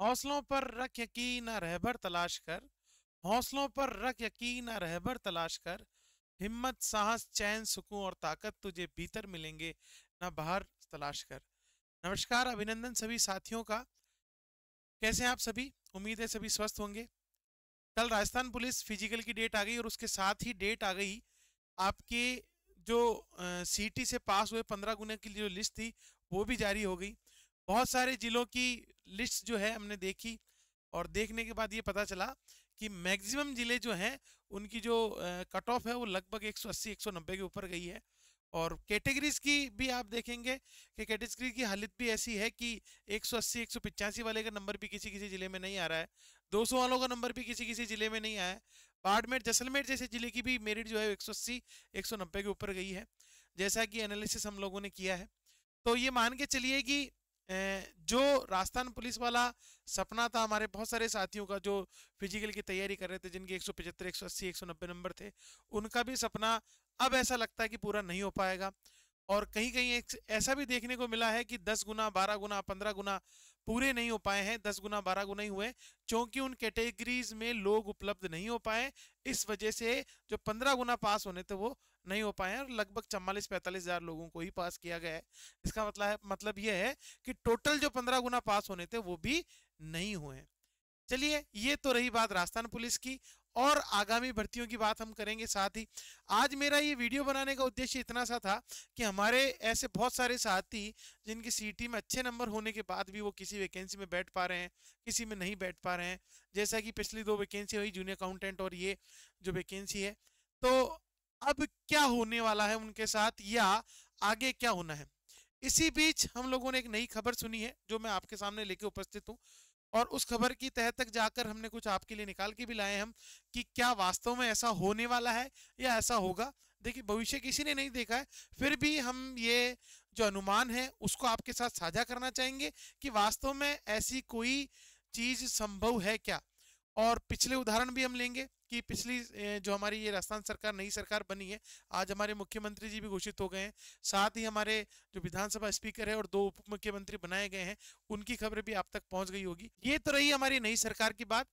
हौसलों पर रख यकीन रहबर तलाश कर हौसलों पर रख यकीन रहबर तलाश कर हिम्मत साहस चैन सुकून और ताकत तुझे भीतर मिलेंगे ना बाहर तलाश कर नमस्कार अभिनंदन सभी साथियों का कैसे हैं आप सभी उम्मीद है सभी स्वस्थ होंगे कल राजस्थान पुलिस फिजिकल की डेट आ गई और उसके साथ ही डेट आ गई आपके जो सीटी से पास हुए पंद्रह गुना की जो लिस्ट थी वो भी जारी हो गई बहुत सारे जिलों की लिस्ट जो है हमने देखी और देखने के बाद ये पता चला कि मैक्सिमम ज़िले जो हैं उनकी जो कट ऑफ है वो लगभग 180 190 के ऊपर गई है और कैटेगरीज की भी आप देखेंगे कि कैटेगरी की हालत भी ऐसी है कि 180 185 वाले का नंबर भी किसी किसी ज़िले में नहीं आ रहा है 200 वालों का नंबर भी किसी किसी ज़िले में नहीं आया है बाड़मेर जैसलमेर जैसे ज़िले की भी मेरिट जो है एक सौ के ऊपर गई है जैसा कि एनालिसिस हम लोगों ने किया है तो ये मान के चलिए कि जो राजस्थान पुलिस वाला सपना था हमारे बहुत सारे साथियों का जो फिजिकल की तैयारी कर रहे थे जिनके 175, 180, 190 नंबर थे उनका भी सपना अब ऐसा लगता है कि पूरा नहीं हो पाएगा और कहीं कहीं एक ऐसा भी देखने को मिला है कि दस गुना बारह गुना पंद्रह गुना पूरे नहीं हो पाए हैं दस गुना बारह गुना ही हुए क्योंकि उन कैटेगरीज में लोग उपलब्ध नहीं हो पाए इस वजह से जो पंद्रह गुना पास होने थे वो नहीं हो पाए हैं और लगभग चवालीस पैंतालीस हजार लोगों को ही पास किया गया है इसका मतलब है मतलब ये है कि टोटल जो पंद्रह गुना पास होने थे वो भी नहीं हुए हैं चलिए ये तो रही बात राजस्थान पुलिस की और आगामी भर्तियों की बात हम करेंगे साथ ही आज मेरा ये वीडियो बनाने का उद्देश्य इतना सा था कि हमारे ऐसे बहुत सारे साथी जिनकी सीटी में अच्छे नंबर होने के बाद भी वो किसी वैकेंसी में बैठ पा रहे हैं किसी में नहीं बैठ पा रहे हैं जैसा कि पिछली दो वैकेंसी हुई जूनियर अकाउंटेंट और ये जो वैकेंसी है तो अब क्या होने वाला है उनके साथ या आगे क्या होना है इसी बीच हम लोगों ने एक नई खबर सुनी है जो मैं आपके सामने लेके उपस्थित हूँ और उस खबर की तह तक जाकर हमने कुछ आपके लिए निकाल के भी लाए हम कि क्या वास्तव में ऐसा होने वाला है या ऐसा होगा देखिए भविष्य किसी ने नहीं देखा है फिर भी हम ये जो अनुमान है उसको आपके साथ साझा करना चाहेंगे कि वास्तव में ऐसी कोई चीज संभव है क्या और पिछले उदाहरण भी हम लेंगे कि पिछली जो हमारी ये राजस्थान सरकार नई सरकार बनी है आज हमारे मुख्यमंत्री जी भी घोषित हो गए हैं साथ ही हमारे जो विधानसभा स्पीकर है और दो उप मुख्यमंत्री बनाए गए हैं उनकी खबर भी आप तक पहुंच गई होगी ये तो रही हमारी नई सरकार की बात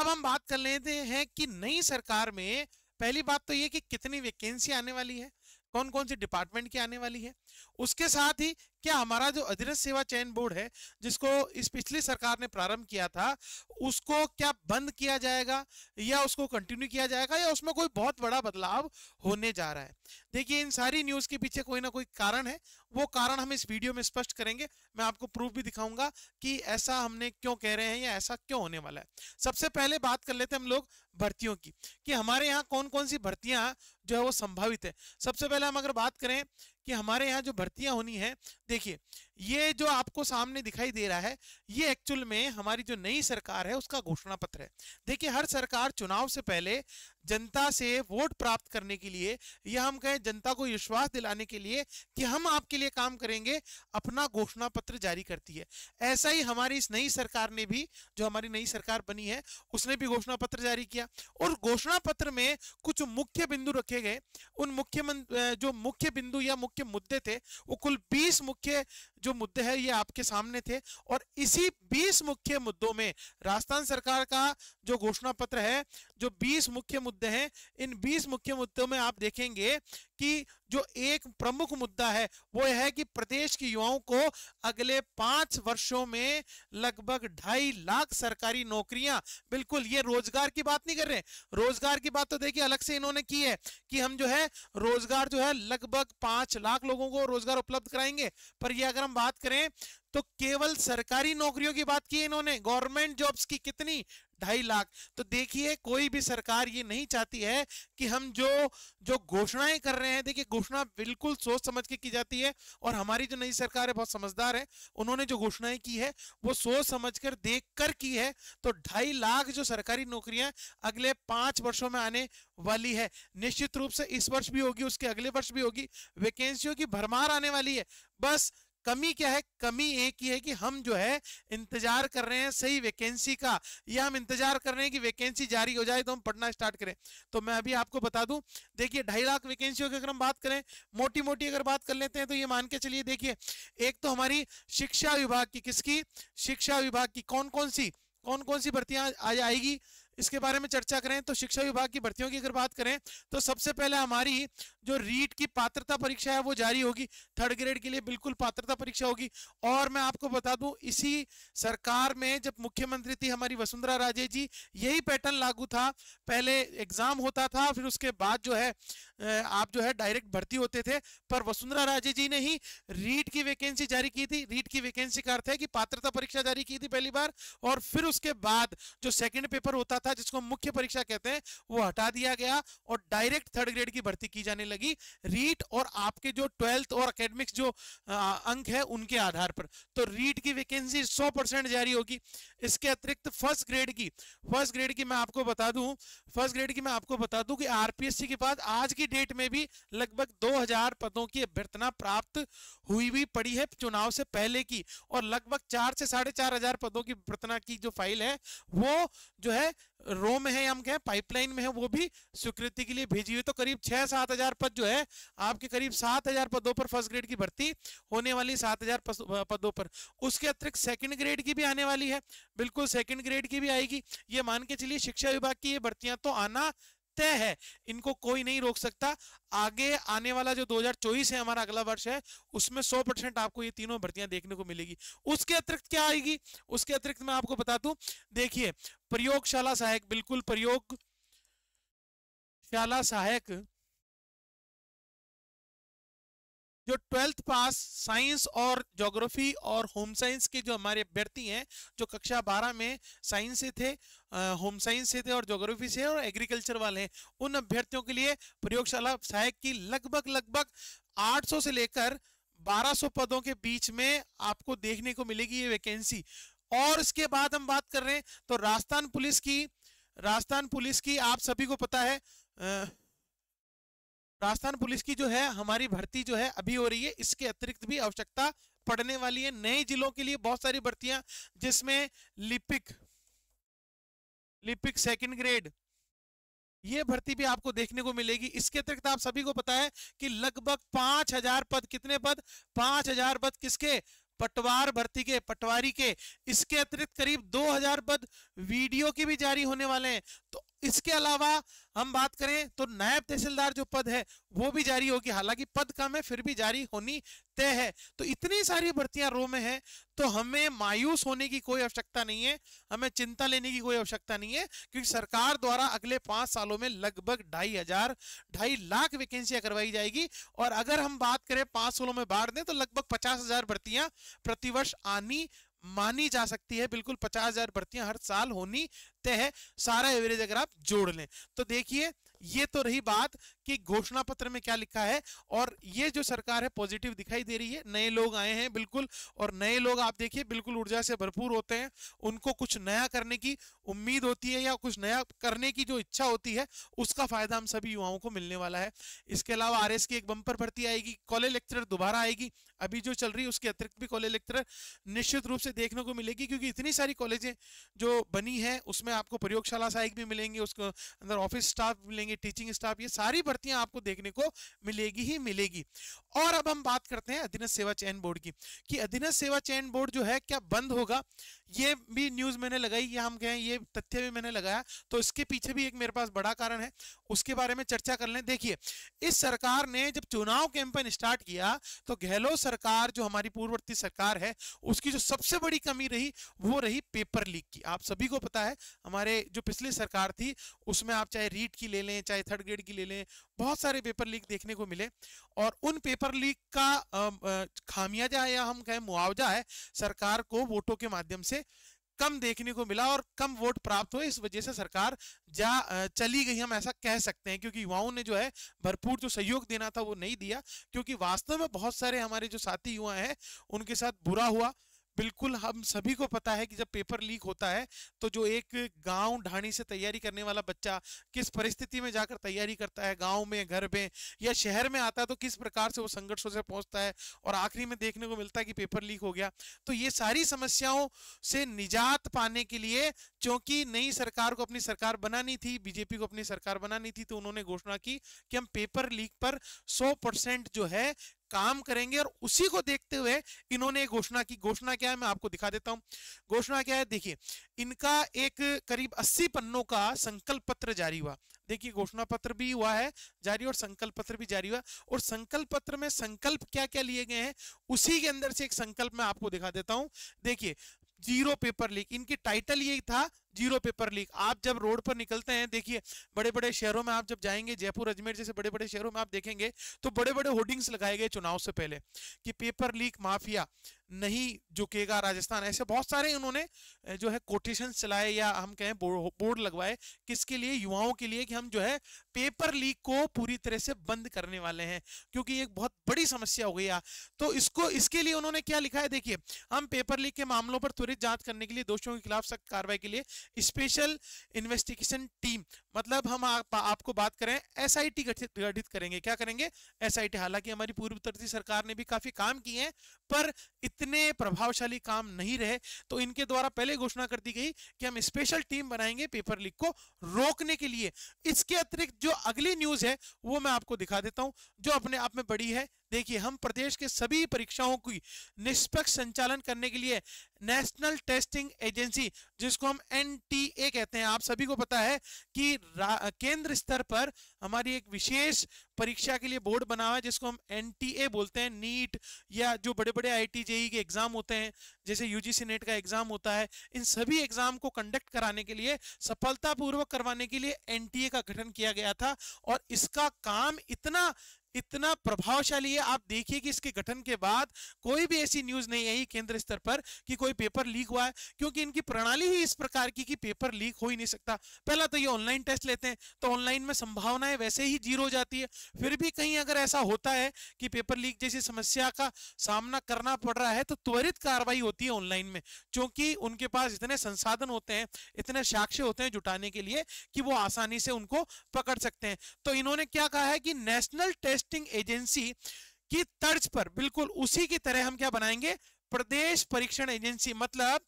अब हम बात कर लेते हैं कि नई सरकार में पहली बात तो ये कि कितनी वैकेंसी आने वाली है कौन कौन सी डिपार्टमेंट की आने वाली है उसके साथ ही क्या हमारा जो अधीनस्थ सेवा चयन बोर्ड है जिसको इस पिछली सरकार ने प्रारंभ किया था उसको क्या बंद किया जाएगा या उसको कंटिन्यू किया जाएगा या उसमें कोई बहुत बड़ा बदलाव होने जा रहा है देखिए इन सारी न्यूज के पीछे कोई ना कोई कारण है वो कारण हम इस वीडियो में स्पष्ट करेंगे मैं आपको प्रूफ भी दिखाऊंगा कि ऐसा हमने क्यों कह रहे हैं या ऐसा क्यों होने वाला है सबसे पहले बात कर लेते हैं हम लोग भर्तियों की कि हमारे यहाँ कौन कौन सी भर्तियां जो है वो संभावित है सबसे पहले हम अगर बात करें कि हमारे यहाँ जो भर्तियां होनी है देखिए ये जो आपको सामने दिखाई दे रहा है ये एक्चुअल में हमारी जो नई सरकार है उसका घोषणा पत्र है देखिए हर सरकार चुनाव से पहले जनता से वोट प्राप्त करने के लिए या हम कहें जनता को विश्वास दिलाने के लिए कि हम आपके लिए काम करेंगे अपना घोषणा पत्र जारी करती है ऐसा ही हमारी इस नई सरकार ने भी जो हमारी नई सरकार बनी है उसने भी घोषणा पत्र जारी किया और घोषणा पत्र में कुछ मुख्य बिंदु रखे गए उन मुख्य जो मुख्य बिंदु या मुख्य मुद्दे थे वो कुल बीस मुख्य जो मुद्दे हैं ये आपके सामने थे और इसी 20 मुख्य मुद्दों में राजस्थान सरकार का जो घोषणा पत्र है जो 20 मुख्य मुद्दे हैं इन 20 मुख्य मुद्दों में आप देखेंगे कि जो एक प्रमुख मुद्दा है वो है कि प्रदेश के युवाओं को अगले पांच वर्षों में लगभग ढाई लाख सरकारी नौकरियां बिल्कुल ये रोजगार की बात नहीं कर रहे रोजगार की बात तो देखिए अलग से इन्होंने की है कि हम जो है रोजगार जो है लगभग पांच लाख लोगों को रोजगार उपलब्ध कराएंगे पर यह अगर हम बात करें तो केवल सरकारी नौकरियों की बात की इन्होंने गवर्नमेंट जॉब्स की कितनी ढाई लाख तो देखिए कोई भी सरकार ये नहीं चाहती है कि हम जो जो घोषणाएं कर रहे हैं देखिए घोषणा बिल्कुल सोच समझ के की जाती है और हमारी जो नई सरकार है बहुत समझदार है उन्होंने जो घोषणाएं की है वो सोच समझ कर देख कर की है तो ढाई लाख जो सरकारी नौकरियां अगले पांच वर्षों में आने वाली है निश्चित रूप से इस वर्ष भी होगी उसके अगले वर्ष भी होगी वैकेंसियों की भरमार आने वाली है बस कमी क्या है कमी एक ही है कि हम जो है इंतजार कर रहे हैं सही वैकेंसी का या हम इंतजार कर रहे हैं कि वैकेंसी जारी हो जाए तो हम पढ़ना स्टार्ट करें तो मैं अभी आपको बता दूं देखिए ढाई लाख वैकेंसियों की अगर हम बात करें मोटी मोटी अगर बात कर लेते हैं तो ये मान के चलिए देखिए एक तो हमारी शिक्षा विभाग की किसकी शिक्षा विभाग की कौन कौन सी कौन कौन सी भर्तियां आज आएगी इसके बारे में चर्चा करें तो शिक्षा विभाग की भर्तियों की अगर बात करें तो सबसे पहले हमारी जो रीट की पात्रता परीक्षा है वो जारी होगी थर्ड ग्रेड के लिए बिल्कुल पात्रता परीक्षा होगी और मैं आपको बता दूं इसी सरकार में जब मुख्यमंत्री थी हमारी वसुंधरा राजे जी यही पैटर्न लागू था पहले एग्जाम होता था फिर उसके बाद जो है आप जो है डायरेक्ट भर्ती होते थे पर वसुंधरा राजे जी ने ही रीट की वैकेंसी जारी की थी रीट की वैकेंसी का अर्थ है कि पात्रता परीक्षा जारी की थी पहली बार और फिर उसके बाद जो सेकेंड पेपर होता था था जिसको मुख्य परीक्षा कहते हैं वो हटा दिया गया और डायरेक्ट थर्ड ग्रेड की भर्ती की जाने लगी रीट और आपके जो ट्वेल्थ और अकेडमिक्स जो अंक है उनके आधार पर तो रीट की वैकेंसी 100 परसेंट जारी होगी इसके अतिरिक्त फर्स्ट ग्रेड की फर्स्ट ग्रेड की मैं आपको बता दूं फर्स्ट ग्रेड की मैं आपको बता दूं कि आरपीएससी के बाद आज की डेट में भी लगभग 2000 पदों की अभ्यर्थना प्राप्त हुई भी पड़ी है चुनाव से पहले की और लगभग चार से साढ़े चार हजार पदों की अभ्यर्थना की जो फाइल है वो जो है रो में है हम कहें पाइपलाइन में है वो भी स्वीकृति के लिए भेजी हुई तो करीब छह सात हजार पद जो है आपके करीब सात हजार पदों पर फर्स्ट ग्रेड की भर्ती होने वाली सात हजार पदों पर उसके अतिरिक्त सेकंड ग्रेड की भी आने वाली है बिल्कुल सेकंड ग्रेड की भी आएगी ये मान के चलिए शिक्षा विभाग की ये भर्तियां तो आना तय है इनको कोई नहीं रोक सकता आगे आने वाला जो 2024 है हमारा अगला वर्ष है उसमें 100 परसेंट आपको ये तीनों भर्तियां देखने को मिलेगी उसके अतिरिक्त क्या आएगी उसके अतिरिक्त मैं आपको बता दू देखिए प्रयोगशाला सहायक बिल्कुल प्रयोग शाला सहायक जो ट्वेल्थ पास साइंस और ज्योग्राफी और होम साइंस के जो हमारे अभ्यर्थी हैं जो कक्षा बारह में साइंस से थे होम साइंस से थे और ज्योग्राफी से और एग्रीकल्चर वाले हैं उन अभ्यर्थियों के लिए प्रयोगशाला सहायक की लगभग लगभग 800 से लेकर 1200 पदों के बीच में आपको देखने को मिलेगी ये वैकेंसी और इसके बाद हम बात कर रहे हैं तो राजस्थान पुलिस की राजस्थान पुलिस की आप सभी को पता है आ, राजस्थान पुलिस की जो है हमारी भर्ती जो है अभी हो रही है इसके अतिरिक्त भी आवश्यकता पड़ने वाली है नए जिलों के लिए बहुत सारी भर्तियां जिसमें लिपिक लिपिक सेकंड ग्रेड ये भर्ती भी आपको देखने को मिलेगी इसके अतिरिक्त आप सभी को पता है कि लगभग पांच हजार पद कितने पद पांच हजार पद किसके पटवार भर्ती के पटवारी के इसके अतिरिक्त करीब 2000 पद वीडियो के भी जारी होने वाले हैं तो इसके अलावा हम बात करें तो नायब तहसीलदार जो पद है वो भी जारी होगी हालांकि पद कम है फिर भी जारी होनी तय है तो इतनी सारी भर्तियां रो में है तो हमें मायूस होने की कोई आवश्यकता नहीं है हमें चिंता लेने की कोई आवश्यकता नहीं है क्योंकि सरकार द्वारा अगले पांच सालों में लगभग ढाई हजार ढाई लाख वैकेंसियां करवाई जाएगी और अगर हम बात करें पांच सालों में बांट दें तो लगभग पचास हजार भर्तियां प्रतिवर्ष आनी मानी जा सकती है बिल्कुल पचास हजार भर्तियां हर साल होनी तय है सारा एवरेज अगर आप जोड़ लें तो देखिए ये तो रही बात कि घोषणा पत्र में क्या लिखा है और ये जो सरकार है पॉजिटिव दिखाई दे रही है नए लोग आए हैं बिल्कुल और नए लोग आप देखिए बिल्कुल ऊर्जा से भरपूर होते हैं उनको कुछ नया करने की उम्मीद होती है या कुछ नया करने की जो इच्छा होती है उसका फायदा हम सभी युवाओं को मिलने वाला है इसके अलावा आर की एक बंपर भर्ती आएगी कॉलेज लेक्चर दोबारा आएगी अभी जो चल रही है उसके अतिरिक्त भी कॉलेज लेक्चर निश्चित रूप से देखने को मिलेगी क्योंकि इतनी सारी कॉलेजें जो बनी है उसमें आपको प्रयोगशाला सहायक भी मिलेंगे उसको अंदर ऑफिस स्टाफ मिलेंगे मिलेंगे टीचिंग स्टाफ ये सारी भर्तियां आपको देखने को मिलेगी ही मिलेगी और अब हम बात करते हैं अधीनस्थ सेवा चयन बोर्ड की कि अधीनस्थ सेवा चयन बोर्ड जो है क्या बंद होगा ये भी न्यूज मैंने लगाई या हम कहें ये तथ्य भी मैंने लगाया तो इसके पीछे भी एक मेरे पास बड़ा कारण है उसके बारे में चर्चा कर लें देखिए इस सरकार ने जब चुनाव कैंपेन स्टार्ट किया तो गहलोत सरकार जो हमारी पूर्ववर्ती सरकार है उसकी जो सबसे बड़ी कमी रही वो रही पेपर लीक की आप सभी को पता है हमारे जो पिछली सरकार थी उसमें आप चाहे रीट की ले लें लें चाहे थर्ड ग्रेड की ले लें बहुत सारे पेपर लीक देखने को मिले और उन पेपर लीक का खामियाजा या हम कहें मुआवजा है सरकार को वोटों के माध्यम से कम देखने को मिला और कम वोट प्राप्त हुए इस वजह से सरकार जा चली गई हम ऐसा कह सकते हैं क्योंकि युवाओं ने जो है भरपूर जो सहयोग देना था वो नहीं दिया क्योंकि वास्तव में बहुत सारे हमारे जो साथी युवा हैं उनके साथ बुरा हुआ बिल्कुल हम सभी को पता है कि जब पेपर लीक होता है तो जो एक गांव ढाणी से तैयारी करने वाला बच्चा किस परिस्थिति में जाकर तैयारी करता है गांव में घर में या शहर में आता है तो किस प्रकार से वो संघर्षों से पहुंचता है और आखिरी में देखने को मिलता है कि पेपर लीक हो गया तो ये सारी समस्याओं से निजात पाने के लिए चूंकि नई सरकार को अपनी सरकार बनानी थी बीजेपी को अपनी सरकार बनानी थी तो उन्होंने घोषणा की कि हम पेपर लीक पर सौ परसेंट जो है काम करेंगे और उसी को देखते हुए इन्होंने घोषणा की घोषणा क्या है मैं आपको दिखा देता हूं घोषणा क्या है देखिए इनका एक करीब 80 पन्नों का संकल्प पत्र जारी हुआ देखिए घोषणा पत्र भी हुआ है जारी और संकल्प पत्र भी जारी हुआ और संकल्प पत्र में संकल्प क्या क्या लिए गए हैं उसी के अंदर से एक संकल्प मैं आपको दिखा देता हूं देखिए जीरो पेपर लीक इनकी टाइटल ये था जीरो पेपर लीक आप जब रोड पर निकलते हैं देखिए बड़े बड़े शहरों में आप जब जाएंगे जयपुर अजमेर जैसे बड़े बड़े शहरों में आप देखेंगे तो बड़े बड़े होर्डिंग्स लगाए गए चुनाव से पहले कि पेपर लीक माफिया नहीं झुकेगा राजस्थान ऐसे बहुत सारे उन्होंने जो है कोटेशन चलाए या हम कहें बोर्ड लगवाए किसके लिए युवाओं के लिए कि हम जो है पेपर लीक को पूरी तरह से बंद करने वाले हैं क्योंकि एक बहुत बड़ी समस्या हो गई तो इसको इसके लिए उन्होंने क्या लिखा है देखिए हम पेपर लीक के मामलों पर त्वरित जांच करने के लिए दोषियों के खिलाफ सख्त कार्रवाई के लिए स्पेशल इन्वेस्टिगेशन टीम मतलब हम आप, आपको बात करें एसआईटी गठित गठित करेंगे क्या करेंगे एसआईटी हालांकि हमारी पूर्व पूर्ववर्ती सरकार ने भी काफी काम किए हैं पर इतने प्रभावशाली काम नहीं रहे तो इनके द्वारा पहले घोषणा कर दी गई कि हम स्पेशल टीम बनाएंगे पेपर लीक को रोकने के लिए इसके अतिरिक्त जो अगली न्यूज है वो मैं आपको दिखा देता हूं जो अपने आप में बड़ी है देखिए हम प्रदेश के सभी परीक्षाओं की निष्पक्ष संचालन करने के लिए नेशनल टेस्टिंग एजेंसी जिसको हम एनटीए कहते हैं आप सभी को पता है कि केंद्र स्तर पर हमारी एक विशेष परीक्षा के लिए बोर्ड बना हुआ है जिसको हम एनटीए बोलते हैं नीट या जो बड़े बड़े आई के एग्जाम होते हैं जैसे यूजीसी नेट का एग्जाम होता है इन सभी एग्जाम को कंडक्ट कराने के लिए सफलतापूर्वक करवाने के लिए एन का गठन किया गया था और इसका काम इतना इतना प्रभावशाली है आप देखिए कि इसके गठन के बाद कोई भी ऐसी न्यूज नहीं आई केंद्र स्तर पर कि कोई पेपर लीक हुआ है क्योंकि इनकी प्रणाली ही इस प्रकार की कि पेपर लीक हो ही नहीं सकता पहला तो ये ऑनलाइन टेस्ट लेते हैं तो ऑनलाइन में संभावनाएं वैसे ही जीरो हो जाती है फिर भी कहीं अगर ऐसा होता है कि पेपर लीक जैसी समस्या का सामना करना पड़ रहा है तो त्वरित कार्रवाई होती है ऑनलाइन में क्योंकि उनके पास इतने संसाधन होते हैं इतने साक्ष्य होते हैं जुटाने के लिए कि वो आसानी से उनको पकड़ सकते हैं तो इन्होंने क्या कहा है कि नेशनल टेस्ट टेस्टिंग एजेंसी की तर्ज पर बिल्कुल उसी की तरह हम क्या बनाएंगे प्रदेश परीक्षण एजेंसी मतलब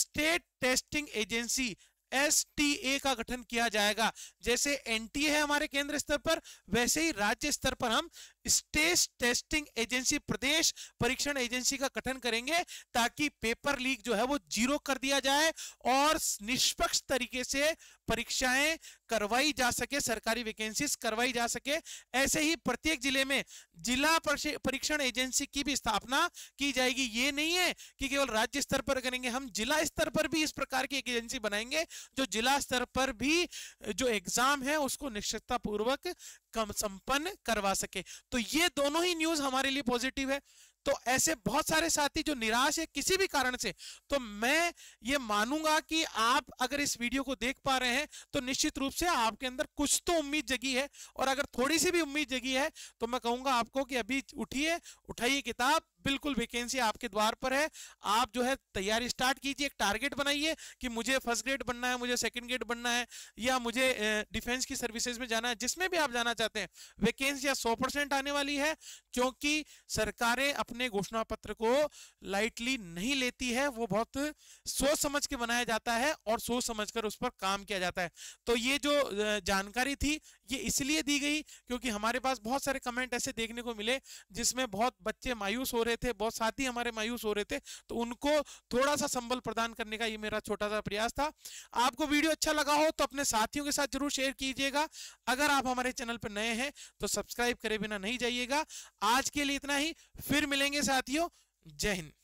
state testing agency S T A का गठन किया जाएगा जैसे ए है हमारे केंद्र स्तर पर वैसे ही राज्य स्तर पर हम स्टेट टेस्टिंग एजेंसी प्रदेश परीक्षण एजेंसी का गठन करेंगे ताकि पेपर लीक जो है वो जीरो कर दिया जाए और निष्पक्ष तरीके से परीक्षाएं करवाई जा सके सरकारी वैकेंसीज करवाई जा सके ऐसे ही प्रत्येक जिले में जिला परीक्षण एजेंसी की भी स्थापना की जाएगी ये नहीं है कि केवल राज्य स्तर पर करेंगे हम जिला स्तर पर भी इस प्रकार की एक एजेंसी बनाएंगे जो जिला स्तर पर भी जो एग्जाम है उसको निश्चितता पूर्वक संपन्न करवा सके तो ये दोनों ही न्यूज हमारे लिए पॉजिटिव है तो ऐसे बहुत सारे साथी जो निराश है किसी भी कारण से तो मैं ये मानूंगा कि आप अगर इस वीडियो को देख पा रहे हैं तो निश्चित रूप से आपके अंदर कुछ तो उम्मीद जगी है और अगर थोड़ी सी भी उम्मीद जगी है तो मैं कहूंगा आपको कि अभी उठिए उठाइए किताब बिल्कुल वैकेंसी आपके द्वार पर है आप जो है तैयारी स्टार्ट कीजिए एक टारगेट बनाइए कि मुझे फर्स्ट ग्रेड बनना है मुझे सेकंड ग्रेड बनना है या मुझे डिफेंस की सर्विसेज में जाना है जिसमें भी आप जाना चाहते हैं वैकेंसियां सौ परसेंट आने वाली है क्योंकि सरकारें अपने घोषणा पत्र को लाइटली नहीं लेती है वो बहुत सोच समझ के बनाया जाता है और सोच समझ कर उस पर काम किया जाता है तो ये जो जानकारी थी ये इसलिए दी गई क्योंकि हमारे पास बहुत सारे कमेंट ऐसे देखने को मिले जिसमें बहुत बच्चे मायूस हो रहे रहे थे बहुत साथी हमारे मायूस हो रहे थे तो उनको थोड़ा सा संबल प्रदान करने का ये मेरा छोटा सा प्रयास था आपको वीडियो अच्छा लगा हो तो अपने साथियों के साथ जरूर शेयर कीजिएगा अगर आप हमारे चैनल पर नए हैं तो सब्सक्राइब करे बिना नहीं जाइएगा आज के लिए इतना ही फिर मिलेंगे साथियों जय हिंद